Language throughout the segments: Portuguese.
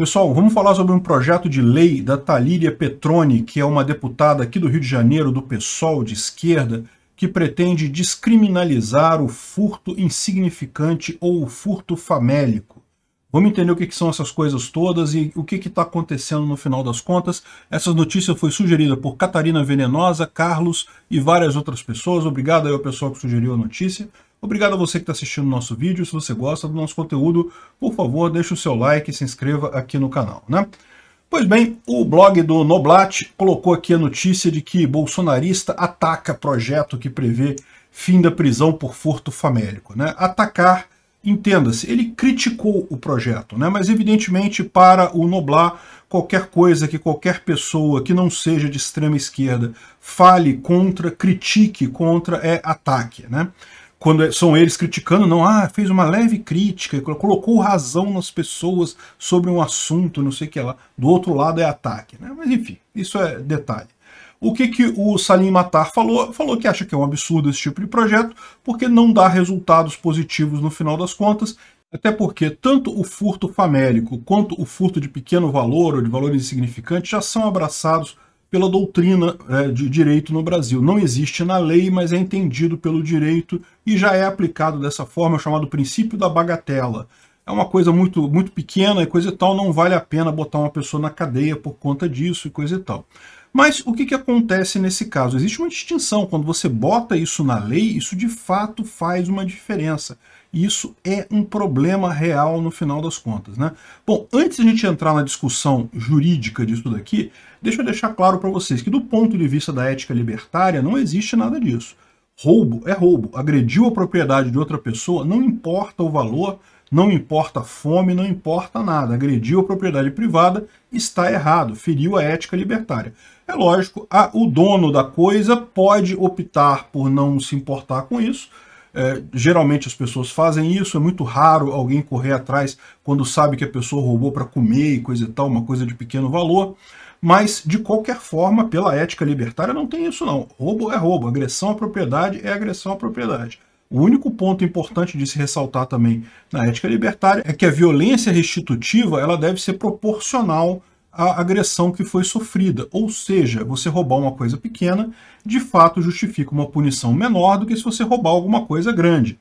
Pessoal, vamos falar sobre um projeto de lei da Talíria Petroni, que é uma deputada aqui do Rio de Janeiro, do PSOL de esquerda, que pretende descriminalizar o furto insignificante ou o furto famélico. Vamos entender o que, são essas coisas todas e o que está acontecendo no final das contas. Essa notícia foi sugerida por Catarina Venenosa, Carlos e várias outras pessoas. Obrigado aí ao pessoal que sugeriu a notícia. Obrigado a você que está assistindo o nosso vídeo. Se você gosta do nosso conteúdo, por favor, deixe o seu like e se inscreva aqui no canal. Né? Pois bem, o blog do Noblat colocou aqui a notícia de que bolsonarista ataca projeto que prevê fim da prisão por furto famélico. Né? Atacar, entenda-se, ele criticou o projeto, né? mas evidentemente para o Noblat, qualquer coisa que qualquer pessoa que não seja de extrema esquerda fale contra, critique contra, é ataque. Né? quando é- são eles criticando, não, ah, fez uma leve crítica, colocou razão nas pessoas sobre um assunto, não sei o que lá. Do outro lado é ataque, né? Mas enfim, isso é detalhe. O que, que o Salim Matar falou? Falou que acha que é um absurdo esse tipo de projeto, porque não dá resultados positivos no final das contas, até porque tanto o furto famélico quanto o furto de pequeno valor ou de valor insignificante já são abraçados pela doutrina é, de direito no Brasil. Não existe na lei, mas é entendido pelo direito e já é aplicado dessa forma, é chamado princípio da bagatela. É uma coisa muito, muito pequena e coisa e tal, não vale a pena botar uma pessoa na cadeia por conta disso e coisa e tal. Mas o que, que acontece nesse caso? Existe uma distinção. Quando você bota isso na lei, isso de fato faz uma diferença. Isso é um problema real no final das contas. Né? Bom, antes de a gente entrar na discussão jurídica disso daqui, deixa eu deixar claro para vocês que do ponto de vista da ética libertária não existe nada disso. Roubo é roubo. Agrediu a propriedade de outra pessoa, não importa o valor, não importa a fome, não importa nada. Agrediu a propriedade privada, está errado, feriu a ética libertária. É lógico, a, ah, o dono da coisa pode optar por não se importar com isso, é, geralmente as pessoas fazem isso, é muito raro alguém correr atrás quando sabe que a pessoa roubou para comer e coisa e tal, uma coisa de pequeno valor. Mas, de qualquer forma, pela ética libertária não tem isso não. Roubo é roubo, agressão à propriedade é agressão à propriedade. O único ponto importante de se ressaltar também na ética libertária é que a violência restitutiva ela deve ser proporcional a agressão que foi sofrida. Ou seja, você roubar uma coisa pequena, de fato, justifica uma punição menor do que se você roubar alguma coisa grande.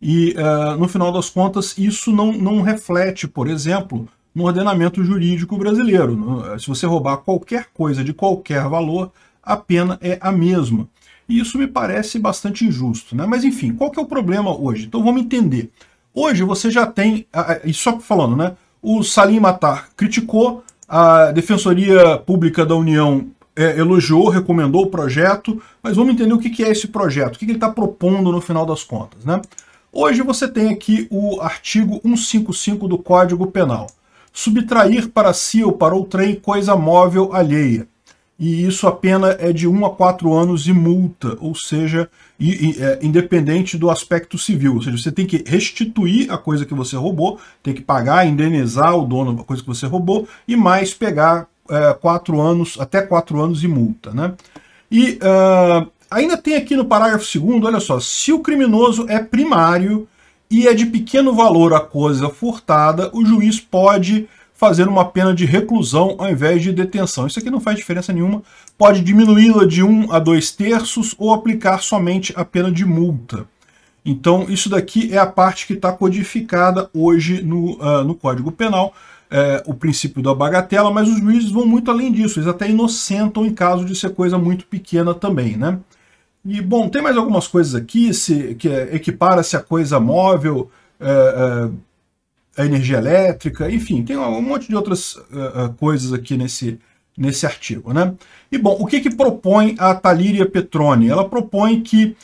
E, uh, no final das contas, isso não, não reflete, por exemplo, no ordenamento jurídico brasileiro. Eh, se você roubar qualquer coisa de qualquer valor, a pena é a mesma. E isso me parece bastante injusto. Né? Mas, enfim, qual que é o problema hoje? Então vamos entender. Hoje você já tem, ah, ah, e só falando, né? o Salim Matar criticou, a Defensoria Pública da União é, elogiou, recomendou o projeto, mas vamos entender o que, que é esse projeto, o que, que ele está propondo no final das contas. Né? Hoje você tem aqui o artigo 155 do Código Penal. Subtrair para si ou para outrem coisa móvel alheia, e isso a pena é de 1 a 4 anos e multa, ou seja, e, e, é, independente do aspecto civil. Ou seja, você tem que restituir a coisa que você roubou, tem que pagar, indenizar o dono da coisa que você roubou, e mais pegar é, quatro anos, até 4 anos e multa. Né? E uh, ainda tem aqui no parágrafo 2 olha só, se o criminoso é primário e é de pequeno valor a coisa furtada, o juiz pode fazendo uma pena de reclusão ao invés de detenção. Isso aqui não faz diferença nenhuma, pode diminuí-la de 1 a 2 terços ou aplicar somente a pena de multa. Então isso daqui é a parte que está codificada hoje no, uh, no Código Penal, é, o princípio da bagatela, mas os juízes vão muito além disso, eles até inocentam em caso de ser coisa muito pequena também, né? E, bom, tem mais algumas coisas aqui, se, que é, equipara-se a coisa móvel, é, a energia elétrica, enfim, tem um monte de outras uh, coisas aqui nesse, nesse artigo. Né? E bom, o que, que propõe a Talíria Petroni? Ela propõe que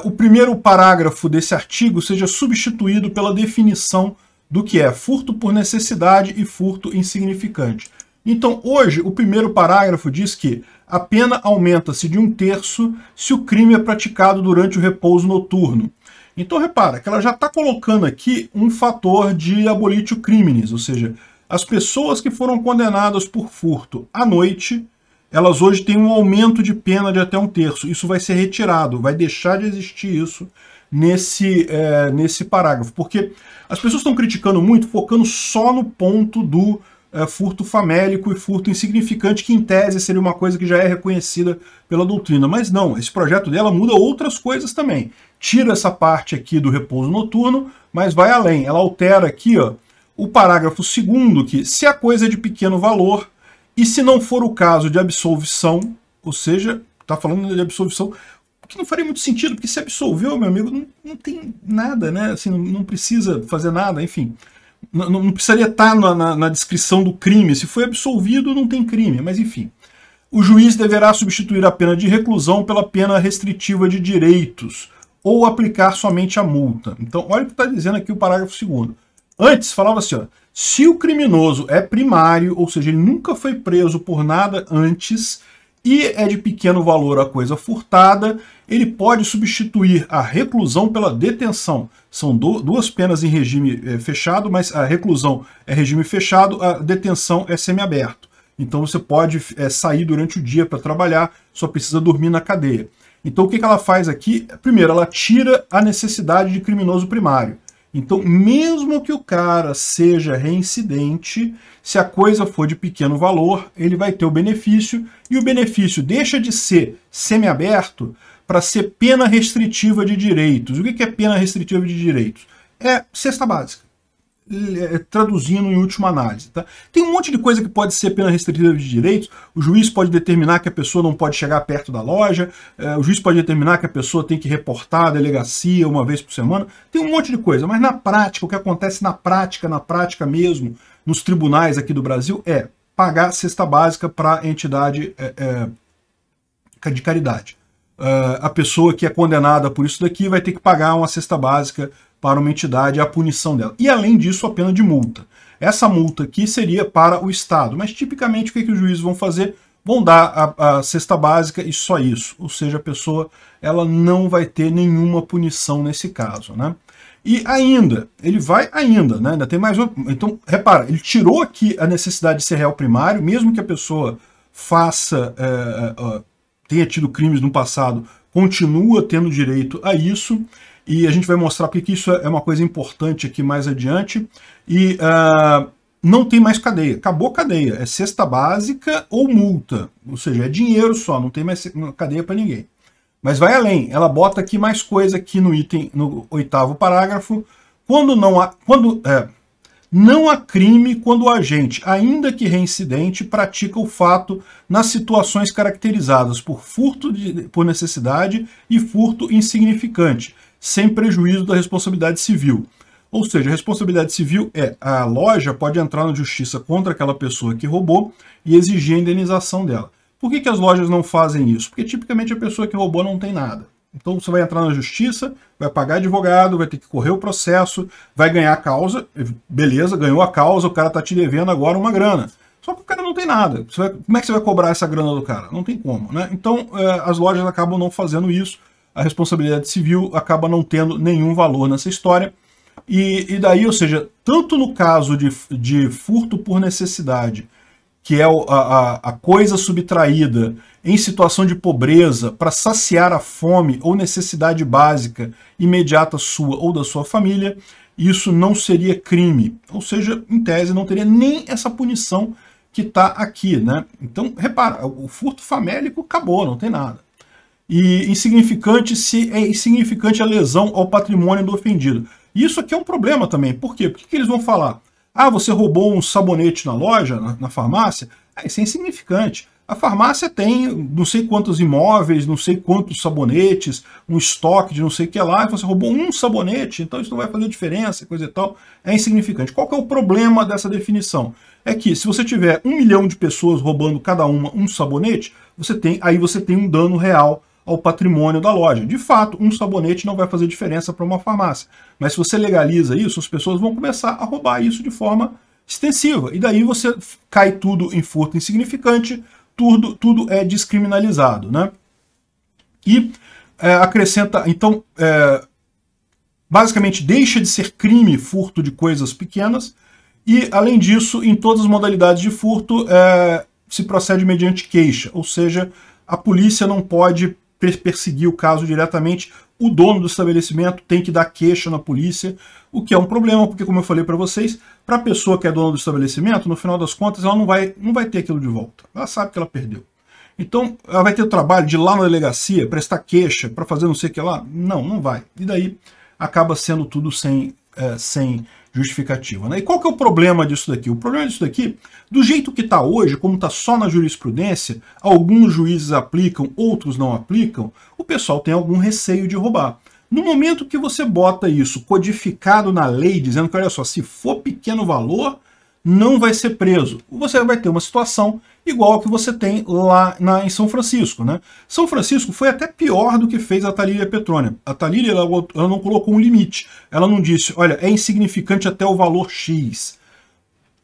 uh, o primeiro parágrafo desse artigo seja substituído pela definição do que é furto por necessidade e furto insignificante. Então, hoje, o primeiro parágrafo diz que a pena aumenta-se de um terço se o crime é praticado durante o repouso noturno então repara que ela já está colocando aqui um fator de abolitio criminis, ou seja, as pessoas que foram condenadas por furto à noite, elas hoje têm um aumento de pena de até um terço. Isso vai ser retirado, vai deixar de existir isso nesse, é, nesse parágrafo. Porque as pessoas estão criticando muito, focando só no ponto do é, furto famélico e furto insignificante, que em tese seria uma coisa que já é reconhecida pela doutrina. Mas não, esse projeto dela muda outras coisas também. Tira essa parte aqui do repouso noturno, mas vai além. Ela altera aqui ó, o parágrafo segundo, que se a coisa é de pequeno valor e se não for o caso de absolvição, ou seja, está falando de absolvição, que não faria muito sentido, porque se absolveu, meu amigo, não, não tem nada, né? Assim, não, não precisa fazer nada, enfim não, não precisaria estar tá na, na, na descrição do crime. Se foi absolvido, não tem crime, mas enfim. O juiz deverá substituir a pena de reclusão pela pena restritiva de direitos ou aplicar somente a multa. Então, olha o que está dizendo aqui o parágrafo 2. Antes, falava assim, ó, se o criminoso é primário, ou seja, ele nunca foi preso por nada antes, e é de pequeno valor a coisa furtada, ele pode substituir a reclusão pela detenção. São do, duas penas em regime é, fechado, mas a reclusão é regime fechado, a detenção é semiaberto. Então você pode é, sair durante o dia para trabalhar, só precisa dormir na cadeia. Então o que, que ela faz aqui? Primeiro, ela tira a necessidade de criminoso primário. Então, mesmo que o cara seja reincidente, se a coisa for de pequeno valor, ele vai ter o benefício, e o benefício deixa de ser semiaberto para ser pena restritiva de direitos. O que é pena restritiva de direitos? É cesta básica, é, traduzindo em última análise. Tá? Tem um monte de coisa que pode ser pena restritiva de direitos. O juiz pode determinar que a pessoa não pode chegar perto da loja, é, o juiz pode determinar que a pessoa tem que reportar a delegacia uma vez por semana. Tem um monte de coisa, mas na prática, o que acontece na prática, na prática mesmo, nos tribunais aqui do Brasil, é pagar cesta básica para entidade é, é, de caridade uh, a pessoa que é condenada por isso daqui vai ter que pagar uma cesta básica para uma entidade, a punição dela. E além disso, a pena de multa. Essa multa aqui seria para o Estado, mas tipicamente o que, é que os juízes vão fazer? Vão dar a, a cesta básica e só isso, ou seja, a pessoa ela não vai ter nenhuma punição nesse caso, né? E ainda, ele vai ainda, né? Ainda tem mais Então, repara, ele tirou aqui a necessidade de ser réu primário, mesmo que a pessoa faça é, é, tenha tido crimes no passado continua tendo direito a isso. E a gente vai mostrar porque isso é uma coisa importante aqui mais adiante. E uh, não tem mais cadeia. Acabou a cadeia. É cesta básica ou multa. Ou seja, é dinheiro só, não tem mais cadeia para ninguém. Mas vai além. Ela bota aqui mais coisa aqui no item, no oitavo parágrafo. Quando não há. Quando, é, não há crime quando o agente, ainda que reincidente, pratica o fato nas situações caracterizadas por furto de, por necessidade e furto insignificante, sem prejuízo da responsabilidade civil. Ou seja, a responsabilidade civil é a loja pode entrar na justiça contra aquela pessoa que roubou e exigir a indenização dela. Por que, que as lojas não fazem isso? Porque tipicamente a pessoa que roubou não tem nada. Então você vai entrar na justiça, vai pagar advogado, vai ter que correr o processo, vai ganhar a causa, beleza, ganhou a causa, o cara tá te devendo agora uma grana. Só que o cara não tem nada. Vai, como é que você vai cobrar essa grana do cara? Não tem como, né? Então é, as lojas acabam não fazendo isso, a responsabilidade civil acaba não tendo nenhum valor nessa história. E, e daí, ou seja, tanto no caso de, de furto por necessidade que é a, a, a coisa subtraída em situação de pobreza para saciar a fome ou necessidade básica imediata sua ou da sua família, isso não seria crime. Ou seja, em tese, não teria nem essa punição que está aqui. Né? Então, repara, o furto famélico acabou, não tem nada. E insignificante se é insignificante a lesão ao patrimônio do ofendido. Isso aqui é um problema também. Por quê? Por que, que eles vão falar? Ah, você roubou um sabonete na loja, na, na farmácia? Ah, isso é insignificante. A farmácia tem não sei quantos imóveis, não sei quantos sabonetes, um estoque de não sei o que lá, e você roubou um sabonete, então isso não vai fazer diferença, coisa e tal. É insignificante. Qual que é o problema dessa definição? É que se você tiver um milhão de pessoas roubando cada uma um sabonete, você tem, aí você tem um dano real ao patrimônio da loja. De fato, um sabonete não vai fazer diferença para uma farmácia. Mas se você legaliza isso, as pessoas vão começar a roubar isso de forma extensiva. E daí você cai tudo em furto insignificante, tudo, tudo é descriminalizado. Né? E é, acrescenta, então, é, basicamente deixa de ser crime furto de coisas pequenas, e, além disso, em todas as modalidades de furto, é, se procede mediante queixa, ou seja, a polícia não pode perseguir o caso diretamente, o dono do estabelecimento tem que dar queixa na polícia, o que é um problema, porque como eu falei para vocês, para a pessoa que é dona do estabelecimento, no final das contas, ela não vai, não vai ter aquilo de volta. Ela sabe que ela perdeu. Então, ela vai ter o trabalho de ir lá na delegacia, prestar queixa, para fazer não sei o que lá? Não, não vai. E daí acaba sendo tudo sem, é, sem justificativa. Né? E qual que é o problema disso daqui? O problema disso daqui, do jeito que está hoje, como está só na jurisprudência, alguns juízes aplicam, outros não aplicam, o pessoal tem algum receio de roubar. No momento que você bota isso codificado na lei, dizendo que, olha só, se for pequeno valor, não vai ser preso. Você vai ter uma situação igual a que você tem lá na, em São Francisco. Né? São Francisco foi até pior do que fez a Talíria Petrônia. A Talíria ela, ela não colocou um limite. Ela não disse, olha, é insignificante até o valor X.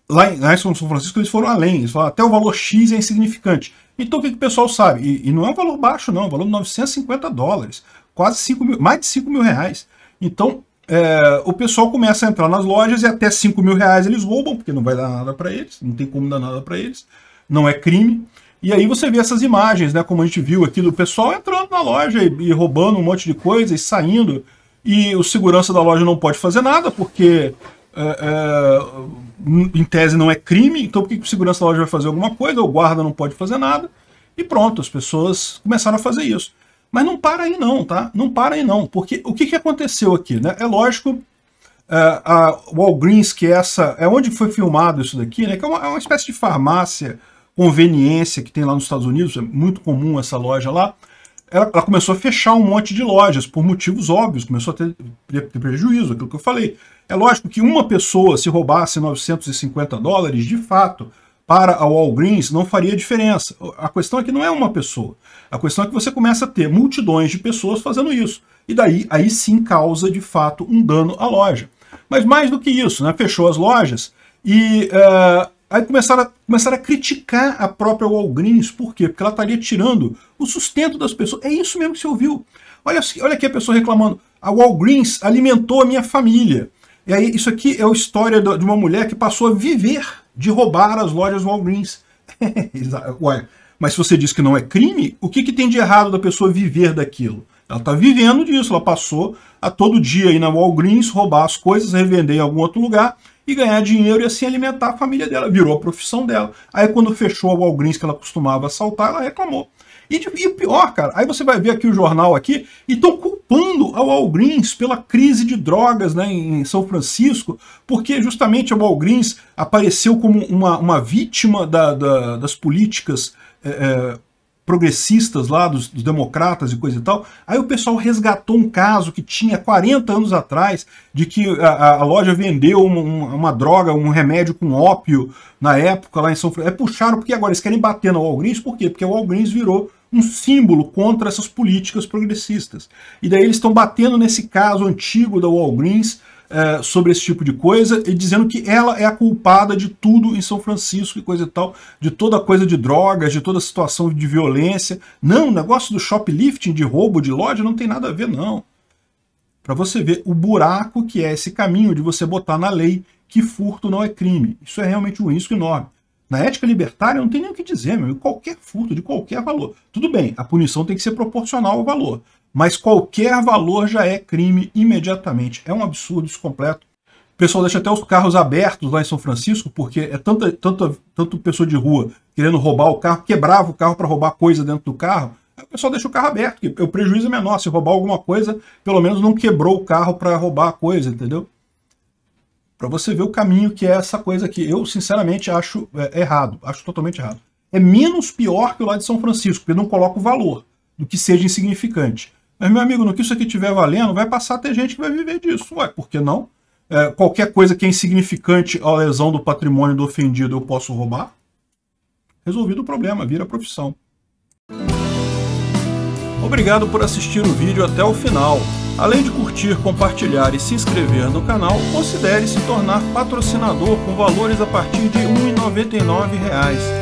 Lá em, lá em São Francisco eles foram além, eles falaram até o valor X é insignificante. Então o que, que o pessoal sabe? E, e não é um valor baixo não, é um valor de 950 dólares, quase 5 mil, mais de 5 mil reais. Então é, o pessoal começa a entrar nas lojas e até 5 mil reais eles roubam, porque não vai dar nada para eles, não tem como dar nada para eles, não é crime. E aí você vê essas imagens, né, como a gente viu aqui, do pessoal entrando na loja e, e roubando um monte de coisa e saindo. E o segurança da loja não pode fazer nada, porque é, é, em tese não é crime, então por que o segurança da loja vai fazer alguma coisa? O guarda não pode fazer nada. E pronto, as pessoas começaram a fazer isso. Mas não para aí não, tá? Não para aí não, porque o que, que aconteceu aqui, né? É lógico, a, é, a Walgreens, que é essa, é onde foi filmado isso daqui, né? Que é uma, é uma espécie de farmácia, conveniência que tem lá nos Estados Unidos, é muito comum essa loja lá, ela, ela, começou a fechar um monte de lojas por motivos óbvios, começou a ter, ter, prejuízo, aquilo que eu falei. É lógico que uma pessoa, se roubasse 950 dólares, de fato, para a Walgreens, não faria diferença. A questão é que não é uma pessoa. A questão é que você começa a ter multidões de pessoas fazendo isso. E daí, aí sim causa de fato um dano à loja. Mas mais do que isso, né? fechou as lojas e uh, aí começaram a, começaram a criticar a própria Walgreens. Por quê? Porque ela estaria tirando o sustento das pessoas. É isso mesmo que você ouviu. Olha, olha aqui a pessoa reclamando. A Walgreens alimentou a minha família. E aí, isso aqui é a história de uma mulher que passou a viver de roubar as lojas Walgreens. Ué, mas se você diz que não é crime, o que, que tem de errado da pessoa viver daquilo? Ela está vivendo disso, ela passou a todo dia ir na Walgreens, roubar as coisas, revender em algum outro lugar e ganhar dinheiro e assim alimentar a família dela. Virou a profissão dela. Aí quando fechou a Walgreens que ela costumava assaltar, ela reclamou. E, e pior, cara, aí você vai ver aqui o jornal aqui, e estão culpando a Walgreens pela crise de drogas né, em São Francisco, porque justamente a Walgreens apareceu como uma, uma vítima da, da, das políticas é, é, progressistas lá, dos, dos, democratas e coisa e tal. Aí o pessoal resgatou um caso que tinha 40 anos atrás, de que a, a loja vendeu uma, uma, droga, um remédio com ópio na época lá em São Francisco. É puxaram, porque agora eles querem bater na Walgreens, por quê? Porque a Walgreens virou um símbolo contra essas políticas progressistas. E daí eles estão batendo nesse caso antigo da Walgreens, é, sobre esse tipo de coisa e dizendo que ela é a culpada de tudo em São Francisco e coisa e tal, de toda coisa de drogas, de toda situação de violência. Não, o negócio do shoplifting, de roubo, de loja, não tem nada a ver, não. Para você ver o buraco que é esse caminho de você botar na lei que furto não é crime. Isso é realmente um risco enorme. Na ética libertária não tem nem o que dizer, meu. Qualquer furto de qualquer valor. Tudo bem, a punição tem que ser proporcional ao valor mas qualquer valor já é crime imediatamente. É um absurdo isso completo. O pessoal deixa até os carros abertos lá em São Francisco, porque é tanta, tanta, tanto pessoa de rua querendo roubar o carro, quebrava o carro para roubar coisa dentro do carro. o pessoal deixa o carro aberto, porque o prejuízo é menor. Se roubar alguma coisa, pelo menos não quebrou o carro para roubar a coisa, entendeu? Para você ver o caminho que é essa coisa aqui. Eu, sinceramente, acho é, é errado. Acho totalmente errado. É menos pior que o lá de São Francisco, porque não coloca o valor do que seja insignificante. Mas, meu amigo, no que isso aqui estiver valendo, vai passar a ter gente que vai viver disso. Ué, por que não? É, qualquer coisa que é insignificante à lesão do patrimônio do ofendido eu posso roubar? Resolvido o problema, vira profissão. Obrigado por assistir o vídeo até o final. Além de curtir, compartilhar e se inscrever no canal, considere se tornar patrocinador com valores a partir de R$ 1,99